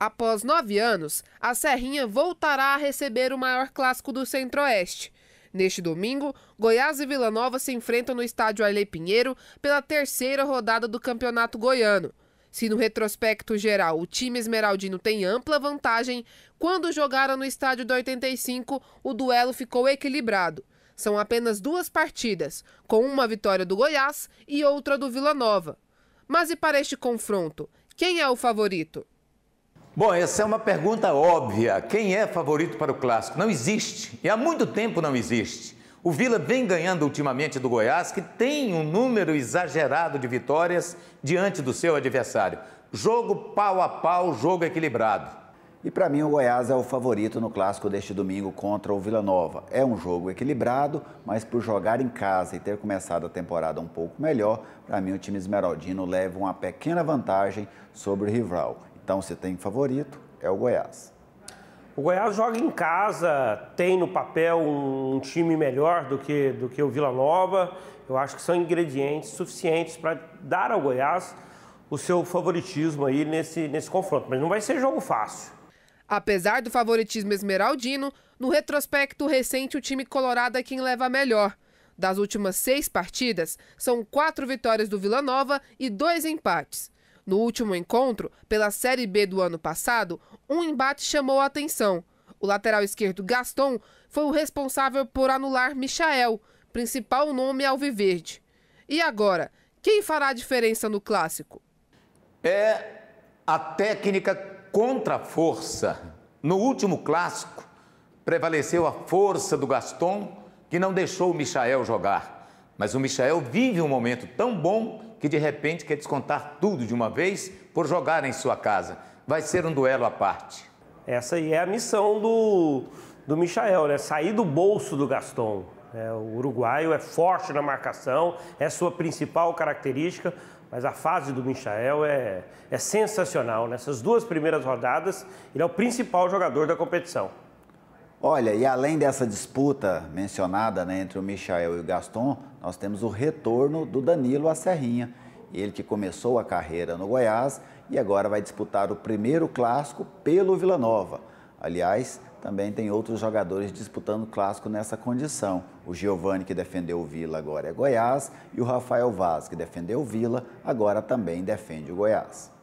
Após nove anos, a Serrinha voltará a receber o maior clássico do Centro-Oeste. Neste domingo, Goiás e Vila Nova se enfrentam no estádio Arley Pinheiro pela terceira rodada do Campeonato Goiano. Se no retrospecto geral o time esmeraldino tem ampla vantagem, quando jogaram no estádio do 85, o duelo ficou equilibrado. São apenas duas partidas, com uma vitória do Goiás e outra do Vila Nova. Mas e para este confronto, quem é o favorito? Bom, essa é uma pergunta óbvia. Quem é favorito para o clássico? Não existe. E há muito tempo não existe. O Vila vem ganhando ultimamente do Goiás, que tem um número exagerado de vitórias diante do seu adversário. Jogo pau a pau, jogo equilibrado. E para mim o Goiás é o favorito no clássico deste domingo contra o Vila Nova. É um jogo equilibrado, mas por jogar em casa e ter começado a temporada um pouco melhor, para mim o time esmeraldino leva uma pequena vantagem sobre o rival. Então, você tem favorito, é o Goiás. O Goiás joga em casa, tem no papel um time melhor do que, do que o Vila Nova. Eu acho que são ingredientes suficientes para dar ao Goiás o seu favoritismo aí nesse, nesse confronto. Mas não vai ser jogo fácil. Apesar do favoritismo esmeraldino, no retrospecto recente o time colorado é quem leva a melhor. Das últimas seis partidas, são quatro vitórias do Vila Nova e dois empates. No último encontro, pela Série B do ano passado, um embate chamou a atenção. O lateral esquerdo Gaston foi o responsável por anular Michael, principal nome alviverde. E agora, quem fará a diferença no clássico? É a técnica contra a força. No último clássico, prevaleceu a força do Gaston, que não deixou o Michael jogar. Mas o Michael vive um momento tão bom que de repente quer descontar tudo de uma vez por jogar em sua casa. Vai ser um duelo à parte. Essa aí é a missão do, do Michael, né? Sair do bolso do Gaston. É, o uruguaio é forte na marcação, é sua principal característica, mas a fase do Michael é, é sensacional. Nessas duas primeiras rodadas, ele é o principal jogador da competição. Olha, e além dessa disputa mencionada né, entre o Michael e o Gaston, nós temos o retorno do Danilo à Serrinha. Ele que começou a carreira no Goiás e agora vai disputar o primeiro clássico pelo Vila Nova. Aliás, também tem outros jogadores disputando clássico nessa condição. O Giovani, que defendeu o Vila, agora é Goiás, e o Rafael Vaz, que defendeu o Vila, agora também defende o Goiás.